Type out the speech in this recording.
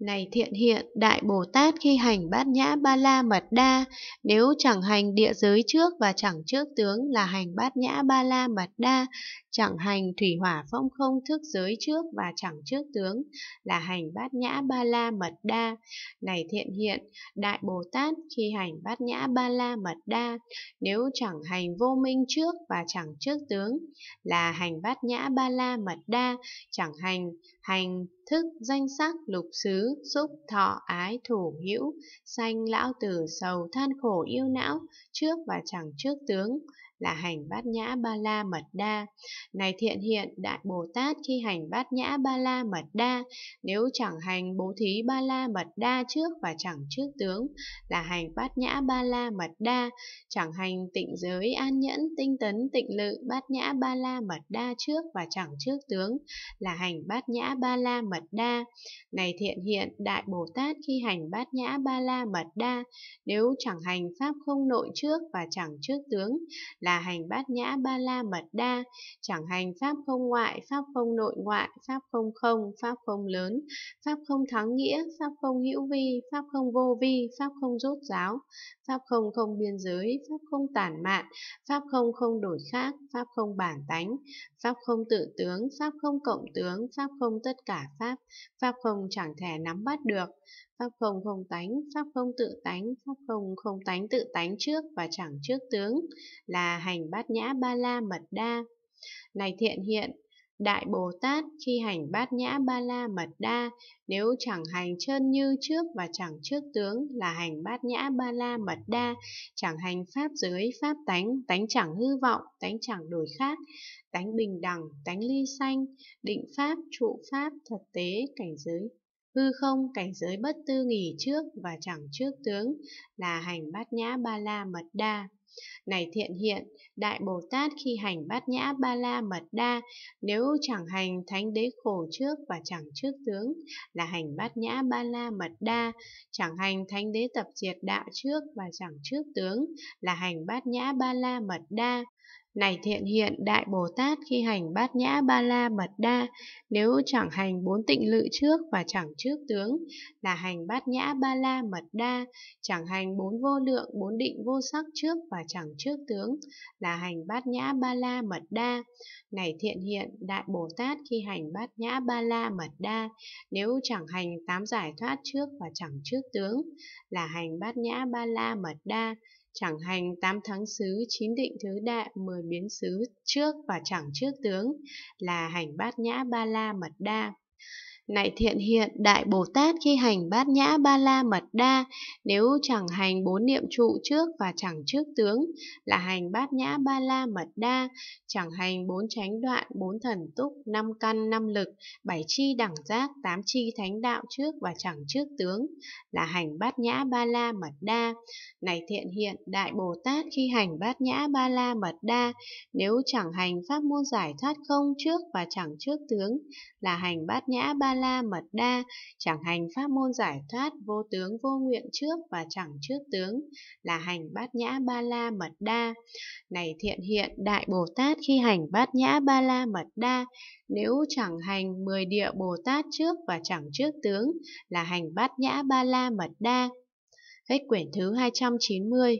Này thiện hiện, Đại Bồ Tát khi hành bát nhã ba la mật đa, nếu chẳng hành địa giới trước và chẳng trước tướng là hành bát nhã ba la mật đa, chẳng hành thủy hỏa phong không thức giới trước và chẳng trước tướng là hành bát nhã ba la mật đa. Này thiện hiện, Đại Bồ Tát khi hành bát nhã ba la mật đa, nếu chẳng hành vô minh trước và chẳng trước tướng là hành bát nhã ba la mật đa, chẳng hành hành thức danh sắc lục xứ xúc thọ ái thủ hữu sanh lão tử sầu than khổ yêu não trước và chẳng trước tướng là hành bát nhã ba la mật đa. Này thiện hiện, Đại Bồ Tát khi hành bát nhã ba la mật đa, nếu chẳng hành bố thí ba la mật đa trước và chẳng trước tướng, là hành bát nhã ba la mật đa, chẳng hành tịnh giới an nhẫn tinh tấn tịnh lự bát nhã ba la mật đa trước và chẳng trước tướng, là hành bát nhã ba la mật đa. Này thiện hiện, Đại Bồ Tát khi hành bát nhã ba la mật đa, nếu chẳng hành pháp không nội trước và chẳng trước tướng, là hành bát nhã ba la mật đa, chẳng hành pháp không ngoại, pháp không nội ngoại, pháp không không, pháp không lớn, pháp không thắng nghĩa, pháp không hữu vi, pháp không vô vi, pháp không rốt giáo, pháp không không biên giới, pháp không tản mạn, pháp không không đổi khác, pháp không bản tánh, pháp không tự tướng, pháp không cộng tướng, pháp không tất cả pháp, pháp không chẳng thể nắm bắt được, pháp không không tánh, pháp không tự tánh, pháp không không tánh tự tánh trước và chẳng trước tướng, là hành bát nhã ba la mật đa. Này thiện hiện, Đại Bồ Tát khi hành bát nhã ba la mật đa, nếu chẳng hành chân như trước và chẳng trước tướng là hành bát nhã ba la mật đa, chẳng hành pháp giới, pháp tánh, tánh chẳng hư vọng, tánh chẳng đổi khác, tánh bình đẳng, tánh ly sanh, định pháp, trụ pháp, thật tế, cảnh giới. Hư không cảnh giới bất tư nghỉ trước và chẳng trước tướng là hành bát nhã ba la mật đa. Này thiện hiện, Đại Bồ Tát khi hành bát nhã ba la mật đa, nếu chẳng hành thánh đế khổ trước và chẳng trước tướng là hành bát nhã ba la mật đa, chẳng hành thánh đế tập diệt đạo trước và chẳng trước tướng là hành bát nhã ba la mật đa. Này thiện hiện Đại Bồ Tát khi hành bát nhã ba la mật đa, nếu chẳng hành bốn tịnh lự trước và chẳng trước tướng, là hành bát nhã ba la mật đa, chẳng hành bốn vô lượng, bốn định vô sắc trước và chẳng trước tướng, là hành bát nhã ba la mật đa. Này thiện hiện Đại Bồ Tát khi hành bát nhã ba la mật đa, nếu chẳng hành tám giải thoát trước và chẳng trước tướng, là hành bát nhã ba la mật đa, Chẳng hành tám thắng xứ, chín định thứ đại mười biến xứ trước và chẳng trước tướng là hành bát nhã ba la mật đa. Này thiện hiện Đại Bồ Tát khi hành bát nhã ba la mật đa, nếu chẳng hành bốn niệm trụ trước và chẳng trước tướng, là hành bát nhã ba la mật đa, chẳng hành bốn chánh đoạn, bốn thần túc, năm căn, năm lực, bảy chi đẳng giác, tám chi thánh đạo trước và chẳng trước tướng, là hành bát nhã ba la mật đa. Này thiện hiện Đại Bồ Tát khi hành bát nhã ba la mật đa, nếu chẳng hành pháp môn giải thoát không trước và chẳng trước tướng, là hành bát nhã ba la mật đa, chẳng hành pháp môn giải thoát vô tướng vô nguyện trước và chẳng trước tướng, là hành bát nhã ba la mật đa. Này thiện hiện, Đại Bồ Tát khi hành bát nhã ba la mật đa, nếu chẳng hành mười địa Bồ Tát trước và chẳng trước tướng, là hành bát nhã ba la mật đa. Hết quyển thứ 290